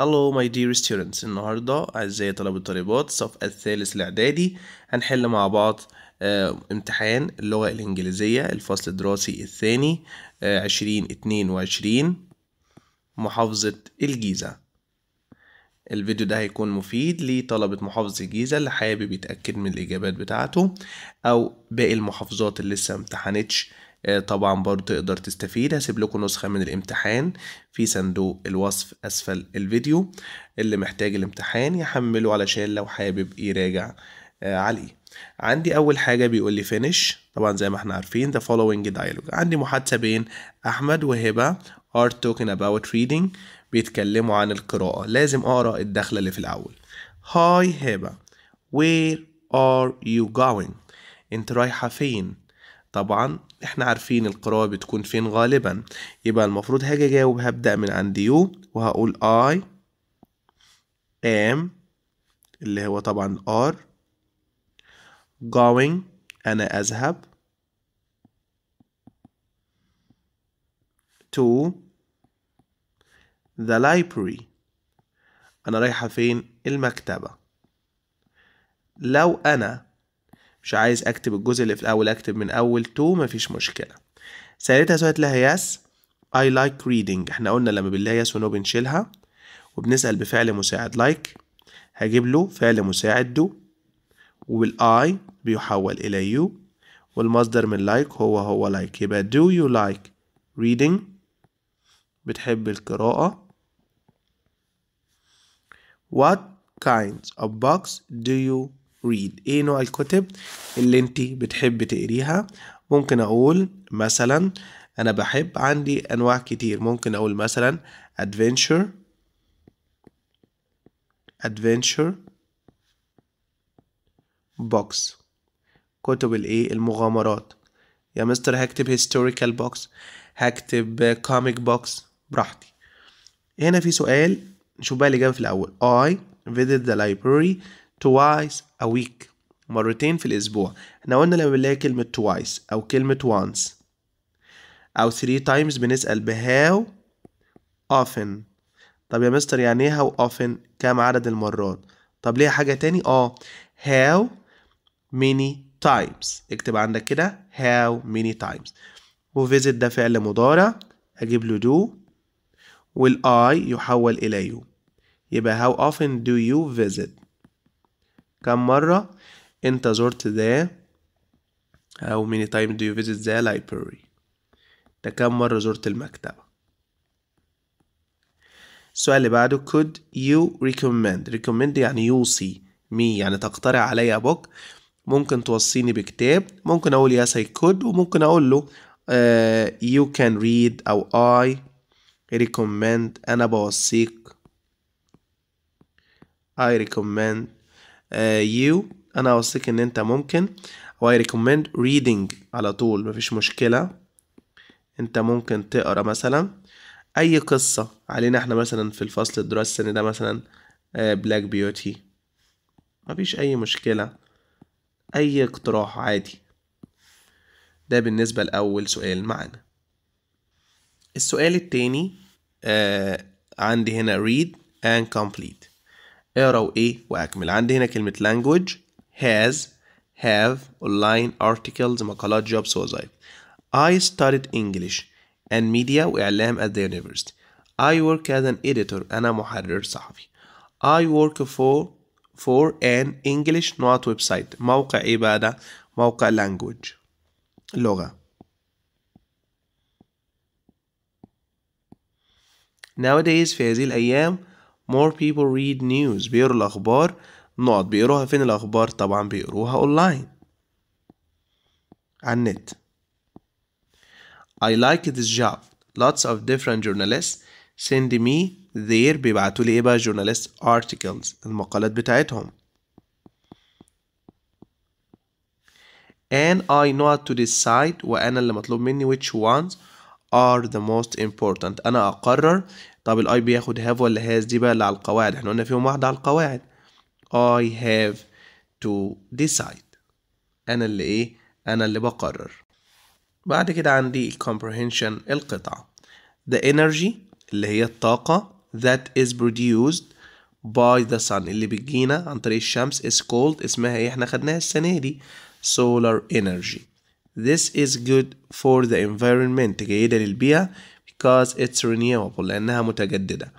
Hello my dear students النهاردة أعزائي طلبة الطالبات صف الثالث الإعدادي هنحل مع بعض آه، امتحان اللغة الإنجليزية الفصل الدراسي الثاني آه، عشرين اتنين وعشرين محافظة الجيزة الفيديو ده هيكون مفيد لطلبة محافظة الجيزة اللي حابب يتأكد من الإجابات بتاعته أو باقي المحافظات اللي لسه امتحنتش آه، طبعا برضو تقدر تستفيد هسيب لكم نسخة من الامتحان في صندوق الوصف أسفل الفيديو اللي محتاج الامتحان يحمله علشان لو حابب يراجع آه، عليه عندي أول حاجة بيقول لي finish طبعا زي ما احنا عارفين the following dialogue عندي محادثة بين أحمد وهبة are talking about reading بيتكلموا عن القراءة لازم أقرأ الدخلة اللي في الأول هاي هبة where are you going انت رايحة فين طبعا احنا عارفين القراءة بتكون فين غالبا يبقى المفروض هاجي اجاوب هبدأ من عند يو وهقول I am اللي هو طبعا R going أنا أذهب to the library أنا رايحة فين المكتبة لو أنا مش عايز اكتب الجزء اللي في الاول اكتب من اول تو مفيش مشكله سالتها سالت لها يس اي لايك ريدنج احنا قلنا لما بالله يس ونو بنشيلها وبنسأل بفعل مساعد like هجيب له فعل مساعد do والاي بيحول إلى يو والمصدر من like هو هو like يبقى do you like reading بتحب القراءة what kinds of books do you read ايه نوع الكتب اللي انت بتحب تقريها ممكن اقول مثلا انا بحب عندي انواع كتير ممكن اقول مثلا adventure adventure box كتب الايه المغامرات يا مستر هكتب historical box هكتب comic box براحتي هنا في سؤال نشوف بقى الإجابة في الأول I visited the library twice a week مرتين في الأسبوع احنا قلنا لما بنلاقي كلمة twice أو كلمة once أو three times بنسأل بهاو often طب يا مستر يعني ايه how often كم عدد المرات طب ليها حاجة تاني اه how many times اكتب عندك كده how many times و visit ده فعل مضارع اجيب له do والاي يحول الى you يبقى how often do you visit كم مرة أنت زرت ذا How many times do you visit the library أنت كم مرة زرت المكتبة السؤال اللي بعده could you recommend recommend يعني يوصي me يعني تقترح عليا book ممكن توصيني بكتاب ممكن أقول yes I could وممكن أقول له uh, you can read أو I recommend أنا بوصيك I recommend يو آه، انا اوصيك ان انت ممكن واي ريكومند ريدنج على طول مفيش مشكله انت ممكن تقرا مثلا اي قصه علينا احنا مثلا في الفصل الدراسي السنه ده مثلا بلاك آه، بيوتي مفيش اي مشكله اي اقتراح عادي ده بالنسبه لاول سؤال معانا السؤال التاني آه، عندي هنا read and complete اقرا وايه واكمل عندي هنا كلمه language has have online articles مقالات job وظائف I studied English and media واعلام at the university I work as an editor أنا محرر صحفي I work for for an English not website موقع إيه بقى ده؟ موقع language لغة Nowadays في هذه الأيام more people read news بيقروا الأخبار نقط بيقروها فين الأخبار طبعا بيقروها أونلاين على النت I like this job lots of different journalists send me their بيبعتوا لي إيه بقى journalist articles المقالات بتاعتهم and I know to decide وأنا اللي مطلوب مني which ones are the most important أنا أقرر طب الاي بياخد هاف ولا هاز دي بقى اللي على القواعد احنا قلنا فيهم واحدة على القواعد I have to decide أنا اللي إيه أنا اللي بقرر بعد كده عندي comprehension القطعة the energy اللي هي الطاقة that is produced by the sun اللي بتجينا عن طريق الشمس is called اسمها ايه احنا خدناها السنة دي solar energy this is good for the environment جيدة للبيئة because it's renewable لأنها متجددة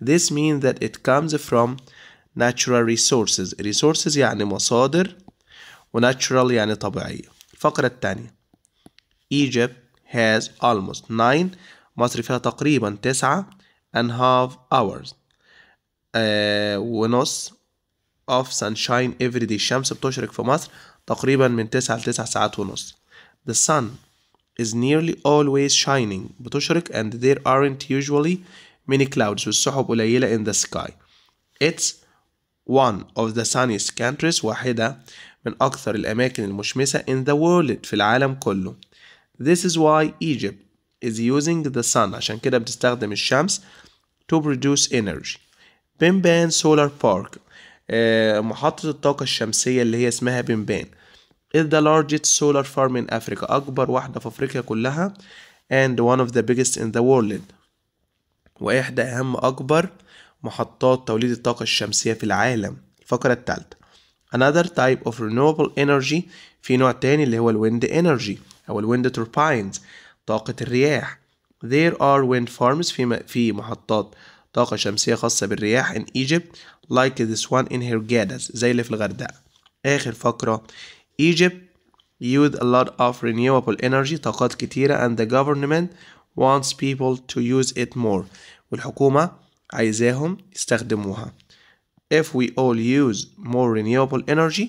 this means that it comes from natural resources resources يعني مصادر و natural يعني طبيعية الفقرة الثانية Egypt has almost 9 مصر فيها تقريبا تسعة and half hours Uh, ونص of sunshine every day الشمس بتشرق في مصر تقريبا من تسعة لتسعة ساعات ونص The sun is nearly always shining بتشرق and there aren't usually many clouds والسحب قليلة in the sky It's one of the sunniest countries واحدة من أكثر الأماكن المشمسة in the world في العالم كله This is why Egypt is using the sun عشان كده بتستخدم الشمس to produce energy بمبان solar park محطة الطاقة الشمسية اللي هي اسمها بمبان is the largest solar farm in Africa أكبر واحدة في أفريقيا كلها and one of the biggest in the world وإحدى أهم أكبر محطات توليد الطاقة الشمسية في العالم الفقرة الثالثة another type of renewable energy في نوع تاني اللي هو الويند energy أو الويند turbines طاقة الرياح there are wind farms في في محطات طاقة شمسية خاصة بالرياح in Egypt like this one in Hurghada زي اللي في الغردقة آخر فقرة Egypt used a lot of renewable energy طاقات كتيرة and the government wants people to use it more والحكومة عايزاهم يستخدموها if we all use more renewable energy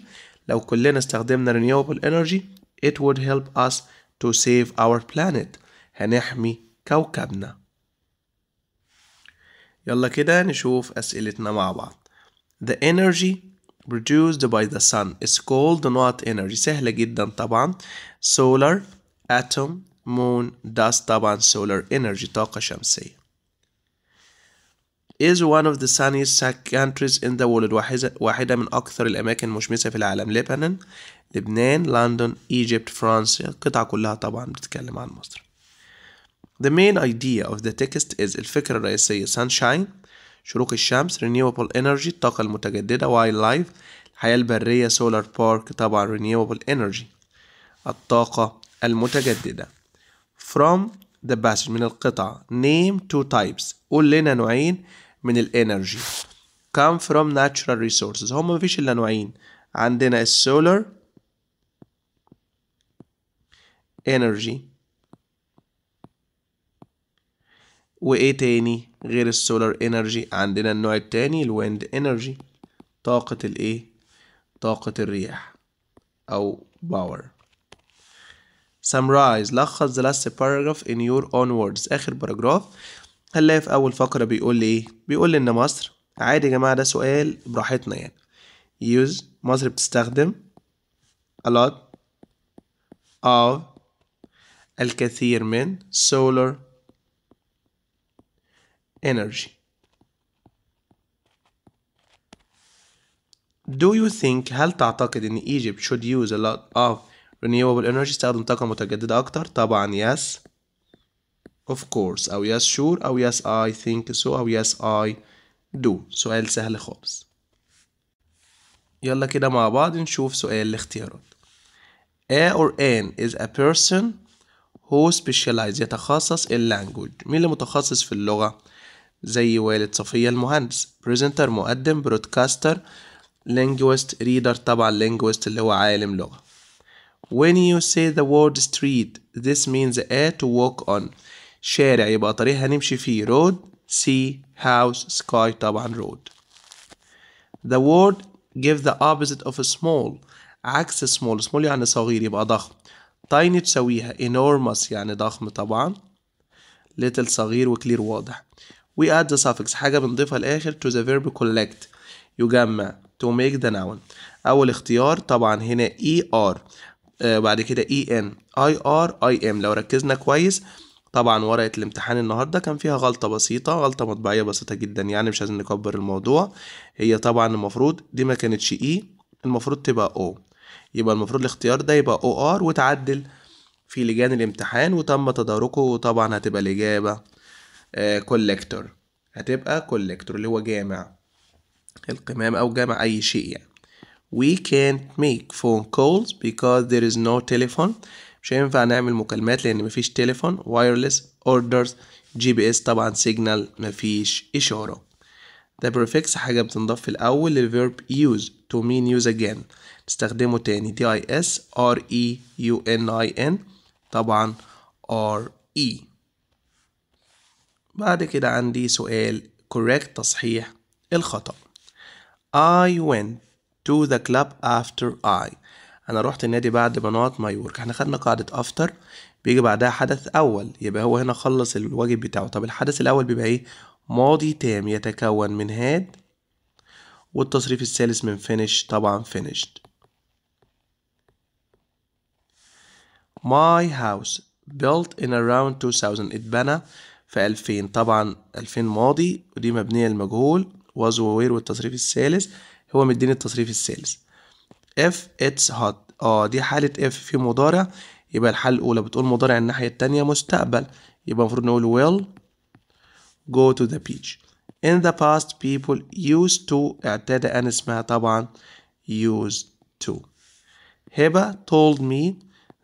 لو كلنا استخدمنا renewable energy it would help us to save our planet هنحمي كوكبنا يلا كده نشوف أسئلتنا مع بعض the energy produced by the sun is called not energy سهلة جدا طبعا solar atom moon dust طبعا solar energy طاقة شمسية is one of the sunniest countries in the world واحدة من أكثر الأماكن المشمسة في العالم لبنان لبنان لندن إيجيبت فرنسا القطع كلها طبعا بتتكلم عن مصر The main idea of the text is الفكرة الرئيسية sunshine شروق الشمس رينيوبل انرجي الطاقة المتجددة وايلد لايف الحياة البرية سولار بارك طبعا رينيوبل انرجي الطاقة المتجددة from the passage من القطع name two types قول لنا نوعين من الانرجي come from natural resources هم مفيش الا نوعين عندنا السولار energy وايه تاني غير السولار انرجي عندنا النوع التاني الويند انرجي طاقة الايه طاقة الرياح او باور summarize لخص the last paragraph in your own words اخر باراجراف هنلاقي في اول فقرة بيقول لي ايه بيقول لي ان مصر عادي يا جماعة ده سؤال براحتنا يعني use مصر بتستخدم a lot of الكثير من solar energy. Do you think هل تعتقد ان Egypt should use a lot of renewable energy استخدم طاقة متجددة أكتر؟ طبعا yes of course أو yes sure أو yes I think so أو yes I do سؤال سهل خالص يلا كده مع بعض نشوف سؤال الاختيارات A or N is a person who specializes يتخصص in language مين اللي متخصص في اللغة؟ زي والد صفية المهندس بريزنتر مقدم برودكاستر لينجوست ريدر طبعا لينجوست اللي هو عالم لغة When you say the word street this means a to walk on شارع يبقى طريق هنمشي فيه road sea house sky طبعا road The word give the opposite of a small عكس small small يعني صغير يبقى ضخم tiny تساويها enormous يعني ضخم طبعا little صغير وكلير واضح we add the suffix حاجة بنضيفها الآخر to the verb collect يجمع to make the noun أول اختيار طبعا هنا er بعد كده en ir im لو ركزنا كويس طبعا ورقة الامتحان النهاردة كان فيها غلطة بسيطة غلطة مطبعية بسيطة جدا يعني مش عايزين نكبر الموضوع هي طبعا المفروض دي ما كانتش e المفروض تبقى o يبقى المفروض الاختيار ده يبقى or وتعدل في لجان الامتحان وتم تداركه وطبعا هتبقى الإجابة كولكتور آه، هتبقى كولكتور اللي هو جامع القمام أو جامع أي شيء يعني We can't make phone calls because there is no telephone مش هينفع نعمل مكالمات لأن مفيش تليفون wireless orders جي بي اس طبعا سيجنال مفيش إشارة ده prefix حاجة بتنضاف في الأول للفيرب use to mean use again نستخدمه تاني دي اي اس ار اي يو ان اي ان طبعا ار اي e. بعد كده عندي سؤال correct تصحيح الخطأ I went to the club after I أنا روحت النادي بعد بنات نقط مايورك احنا خدنا قاعدة after بيجي بعدها حدث أول يبقى هو هنا خلص الواجب بتاعه طب الحدث الأول بيبقى إيه ماضي تام يتكون من هاد والتصريف الثالث من finish طبعا finished My house built in around 2000 اتبنى في 2000 طبعا 2000 ماضي ودي مبنية للمجهول was ووير والتصريف الثالث هو مديني التصريف الثالث if it's hot اه دي حالة if في مضارع يبقى الحالة الأولى بتقول مضارع الناحية التانية مستقبل يبقى المفروض نقول will go to the beach in the past people used to اعتاد أنا اسمها طبعا used to هبة told me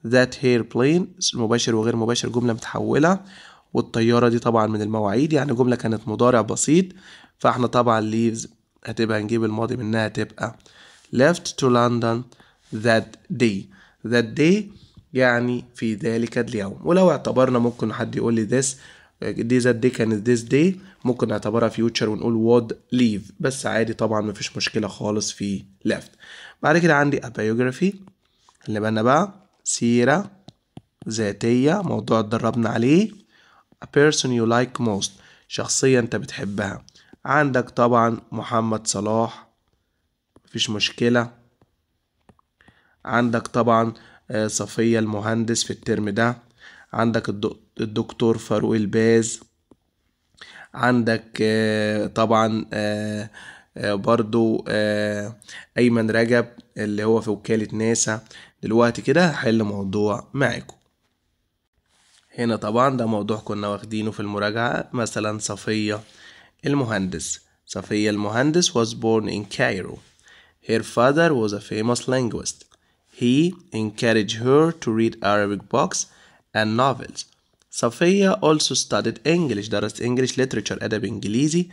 that her plane مباشر وغير مباشر جملة متحولة والطيارة دي طبعا من المواعيد يعني جملة كانت مضارع بسيط فاحنا طبعا leaves هتبقى نجيب الماضي منها تبقى left to London that day that day يعني في ذلك اليوم ولو اعتبرنا ممكن حد يقول لي this دي ذات دي كانت this day ممكن نعتبرها future ونقول would leave بس عادي طبعا مفيش مشكلة خالص في left بعد كده عندي a biography اللي بقى سيرة ذاتية موضوع اتدربنا عليه a person you like most شخصية انت بتحبها عندك طبعا محمد صلاح مفيش مشكلة عندك طبعا آه، صفية المهندس في الترم ده عندك الدكتور فاروق الباز عندك آه، طبعا آه، برضو ايمن رجب اللي هو في وكالة ناسا دلوقتي كده هحل موضوع معاكم هنا طبعا ده موضوع كنا واخدينه في المراجعة مثلا صفية المهندس صفية المهندس was born in Cairo Her father was a famous linguist He encouraged her to read Arabic books and novels صفية also studied English درست English literature أدب إنجليزي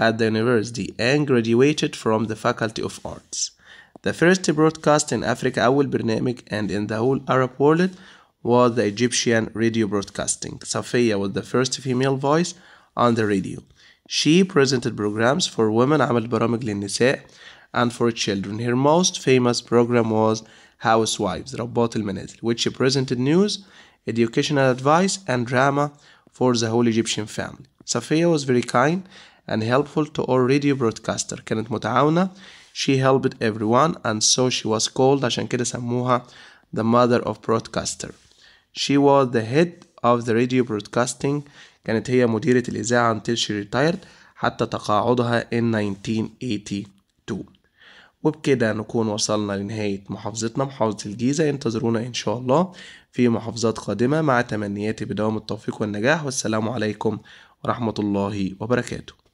at the university and graduated from the Faculty of Arts. The first broadcast in Africa أول برنامج and in the whole Arab world was the Egyptian radio broadcasting. Safiya was the first female voice on the radio. She presented programs for women عملت برامج للنساء and for children. Her most famous program was Housewives رباط المنازل which she presented news, educational advice and drama for the whole Egyptian family. Safiya was very kind and helpful to all radio broadcaster كانت متعاونة she helped everyone and so she was called عشان كده سموها the mother of broadcaster she was the head of the radio broadcasting كانت هي مديرة الإذاعة until she retired حتى تقاعدها in 1982 وبكده نكون وصلنا لنهاية محافظتنا محافظة الجيزة انتظرونا إن شاء الله في محافظات قادمة مع تمنياتي بدوام التوفيق والنجاح والسلام عليكم ورحمة الله وبركاته